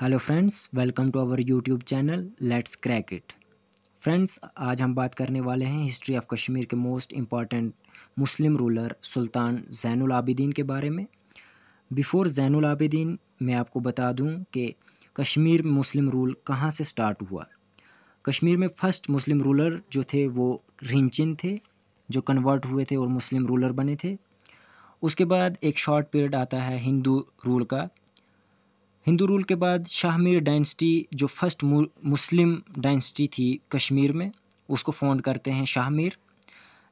hello friends welcome to our YouTube channel let's crack it friends आज हम बात करने वाले हैं हिस्ट्री ऑफ कश्मीर के most important Muslim ruler Sultan Zainul Abidin के बारे में बिफोर जैनुल आबिदीन मैं आपको बता दूं कि कश्मीर में मुस्लिम रूल कहां से स्टार्ट हुआ कश्मीर में फर्स्ट मुस्लिम रूलर जो थे वो रिंचिन थे जो कन्वर्ट हुए थे और मुस्लिम रूलर बने थे उसके बाद एक शॉर्ट पीरियड आता है हिंदू रूल का हिंदू रूल के बाद शाह मीर डायनेस्टी जो फर्स्ट मुस्लिम डायनेस्टी थी कश्मीर में उसको फाउंड करते हैं शाह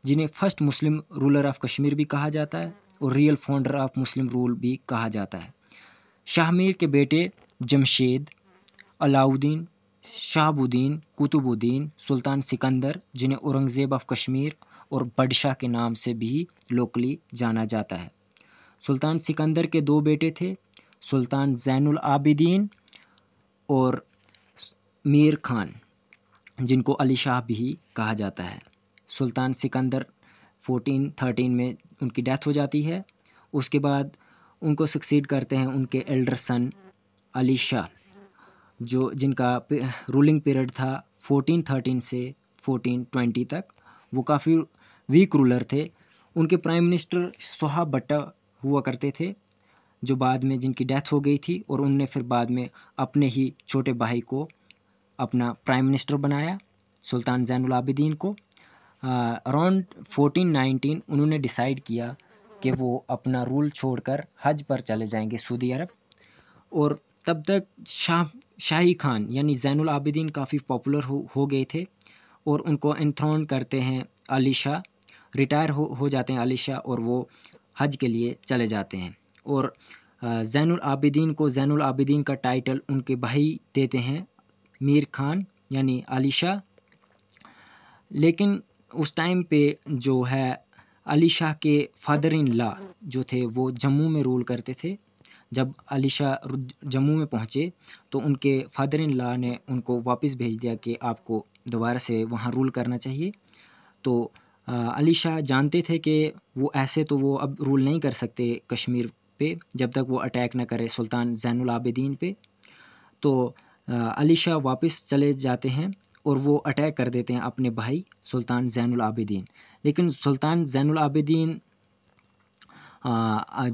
जिन्हें first Muslim ruler of Kashmir भी कहा जाता है और real founder of Muslim rule भी कहा जाता है शाह मीर के बेटे जमशेद अलाउद्दीन शाहबुद्दीन कुतुबुद्दीन सुल्तान सिकंदर जिन्हें औरंगज़ेब ऑफ कश्मीर और बडशाह के नाम से भी लोकली जाना जाता है सुल्तान सिकंदर के दो बेटे थे सुल्तान ज़ैनुल आबिदीन और मीर खान जिनको अली शाह भी कहा जाता है सुल्तान सिकंदर फोटीन थर्टीन में उनकी डेथ हो जाती है उसके बाद उनको सक्सीड करते हैं उनके एल्डर सन अली शाह जो जिनका रूलिंग पीरियड था फोटीन थर्टीन से फोटीन ट्वेंटी तक वो काफ़ी वीक रूलर थे उनके प्राइम मिनिस्टर सोहा बट्टा हुआ करते थे जो बाद में जिनकी डेथ हो गई थी और उनने फिर बाद में अपने ही छोटे भाई को अपना प्राइम मिनिस्टर बनाया सुल्तान जैनुल आबिदीन को अराउंड फोर्टीन नाइनटीन उन्होंने डिसाइड किया कि वो अपना रूल छोड़कर हज पर चले जाएंगे सऊदी अरब और तब तक शाह शाही खान यानी जैनुल आबिदीन काफ़ी पॉपुलर हो हो गए थे और उनको इंथ्रॉन करते हैं अली शाह रिटायर हो हो जाते हैं अली शाह और वो हज के लिए चले जाते हैं और जैनुल आबिदीन को जैनुल आबिदीन का टाइटल उनके भाई देते हैं मीर खान यानी अली शाह लेकिन उस टाइम पे जो है अली शाह के फादर इन ला जो थे वो जम्मू में रूल करते थे जब अली शाह जम्मू में पहुँचे तो उनके फादर इन ला ने उनको वापस भेज दिया कि आपको दोबारा से वहाँ रूल करना चाहिए तो अली शाह जानते थे कि वो ऐसे तो वो अब रूल नहीं कर सकते कश्मीर पे जब तक वो अटैक ना करे सुल्तान जैनुल आबिदीन पे तो अली शाह वापस चले जाते हैं और वो अटैक कर देते हैं अपने भाई सुल्तान जैनुल आबिदीन लेकिन सुल्तान जैनुल आबिदीन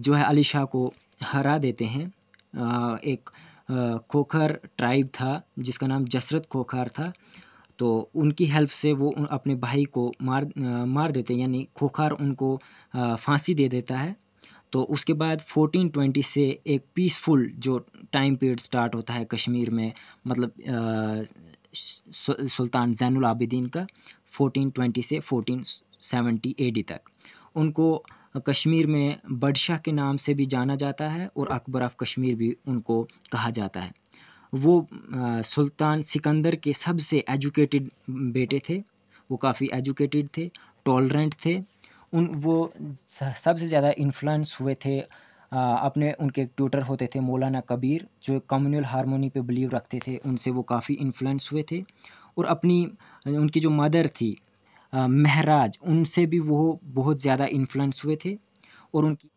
जो है अली शाह को हरा देते हैं एक खोखर ट्राइब था जिसका नाम जसरत खोखर था तो उनकी हेल्प से वो अपने भाई को मार मार देते हैं यानी खोखर उनको फांसी दे देता है तो उसके बाद 1420 ट्वेंटी से एक पीसफुल जो टाइम पीरियड स्टार्ट होता है कश्मीर में मतलब सुल्तान जैनुल आबिदीन का 1420 से 1470 सेवेंटी एडी तक उनको कश्मीर में बडशाह के नाम से भी जाना जाता है और अकबर ऑफ कश्मीर भी उनको कहा जाता है वो सुल्तान सिकंदर के सबसे एजुकेटेड बेटे थे वो काफ़ी एजुकेटेड थे टॉलरेंट थे उन वो सबसे ज़्यादा इन्फ्लुएंस हुए थे आ, अपने उनके एक ट्यूटर होते थे मौलाना कबीर जो कम्युनल हारमोनी पे बिलीव रखते थे उनसे वो काफ़ी इन्फ्लुएंस हुए थे और अपनी उनकी जो मदर थी महराज उनसे भी वो बहुत ज़्यादा इन्फ्लुएंस हुए थे और उनकी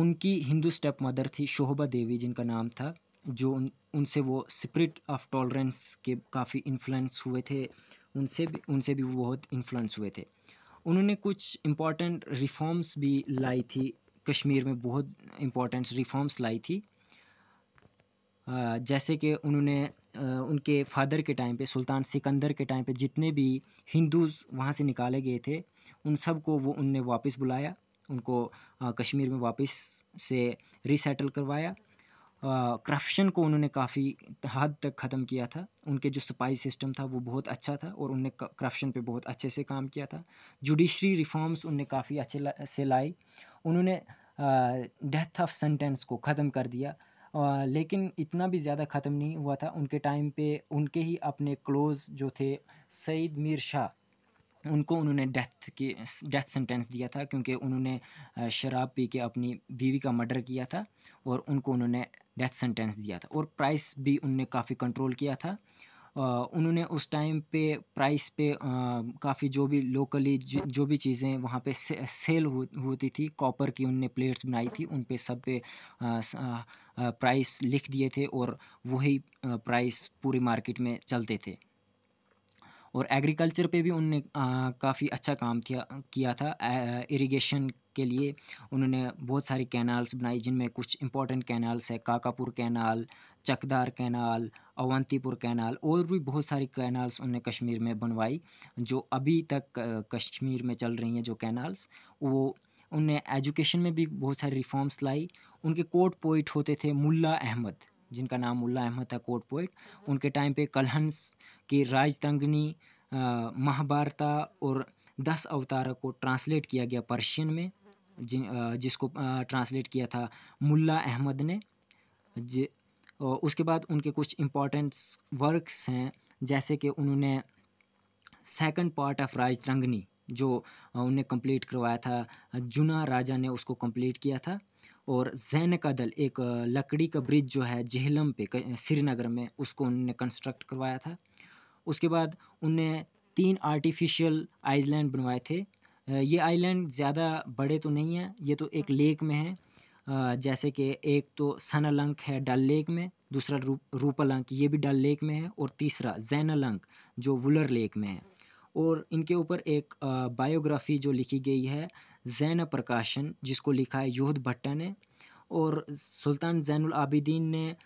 उनकी हिंदू स्टेप मदर थी शोभा देवी जिनका नाम था जो उन, उनसे वो स्पिरिट ऑफ टॉलरेंस के काफ़ी इन्फ्लुएंस हुए थे उनसे भी उनसे भी वो बहुत इन्फ्लुएंस हुए थे उन्होंने कुछ इम्पॉर्टेंट रिफॉर्म्स भी लाई थी कश्मीर में बहुत इम्पॉर्टेंट रिफॉर्म्स लाई थी जैसे कि उन्होंने उनके फादर के टाइम पे सुल्तान सिकंदर के टाइम पे जितने भी हिंदूज वहाँ से निकाले गए थे उन सब को वो उनने वापस बुलाया उनको कश्मीर में वापस से रिसेटल करवाया करप्शन को उन्होंने काफ़ी हद तक ख़त्म किया था उनके जो सपाई सिस्टम था वो बहुत अच्छा था और उनने करप्शन पे बहुत अच्छे से काम किया था जुडिशरी रिफॉर्म्स उनने काफ़ी अच्छे से लाई उन्होंने डेथ ऑफ सेंटेंस को ख़त्म कर दिया आ, लेकिन इतना भी ज़्यादा ख़त्म नहीं हुआ था उनके टाइम पे उनके ही अपने क्लोज जो थे सईद मीर शाह उनको उन्होंने डेथ की डेथ सेंटेंस दिया था क्योंकि उन्होंने शराब पी के अपनी बीवी का मर्डर किया था और उनको उन्होंने डेथ सेंटेंस दिया था और प्राइस भी उनने काफ़ी कंट्रोल किया था उन्होंने उस टाइम पे प्राइस पे काफ़ी जो भी लोकली जो, भी चीज़ें वहाँ पे से, सेल हो, होती थी कॉपर की उनने प्लेट्स बनाई थी उन पे सब पे प्राइस लिख दिए थे और वही प्राइस पूरी मार्केट में चलते थे और एग्रीकल्चर पे भी उनने काफ़ी अच्छा काम किया किया था इरिगेशन के लिए उन्होंने बहुत सारी कैनाल्स बनाई जिनमें कुछ इंपॉर्टेंट कैनाल्स है Kakapur canal Chakdar canal Avantipur canal और भी बहुत सारी कैनाल्स उन्होंने कश्मीर में बनवाई जो अभी तक कश्मीर में चल रही हैं जो कैनाल्स वो उनने एजुकेशन में भी बहुत सारे रिफॉर्म्स लाई उनके कोर्ट पोइट होते थे मुल्ला अहमद जिनका नाम मुल्ला अहमद था कोर्ट पोइट उनके टाइम पे कलहंस की राजतंगनी महाभारता और दस अवतार को ट्रांसलेट किया गया पर्शियन में जि, जिसको ट्रांसलेट किया था मुल्ला अहमद ने जी उसके बाद उनके कुछ इम्पोर्टेंट वर्क्स हैं जैसे कि उन्होंने सेकंड पार्ट ऑफ राजतरंगनी जो उन्हें कंप्लीट करवाया था जुना राजा ने उसको कंप्लीट किया था और जैन का दल एक लकड़ी का ब्रिज जो है जेहलम पे श्रीनगर में उसको उनने कंस्ट्रक्ट करवाया था उसके बाद उनने तीन आर्टिफिशियल आइलैंड बनवाए थे ये आइलैंड ज़्यादा बड़े तो नहीं हैं ये तो एक लेक में है जैसे कि एक तो सनालंक है डल लेक में दूसरा रू रूपालंक ये भी डल लेक में है और तीसरा जैनालंक जो वुलर लेक में है और इनके ऊपर एक बायोग्राफी जो लिखी गई है जैन प्रकाशन जिसको लिखा है योध भट्टा ने और सुल्तान जैनुल आबिदीन ने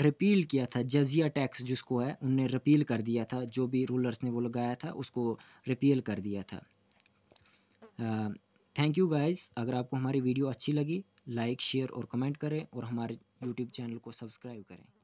रिपील किया था जजिया टैक्स जिसको है उनने रिपील कर दिया था जो भी रूलर्स ने वो लगाया था उसको रिपील कर दिया था थैंक यू गाइस अगर आपको हमारी वीडियो अच्छी लगी लाइक शेयर और कमेंट करें और हमारे यूट्यूब चैनल को सब्सक्राइब करें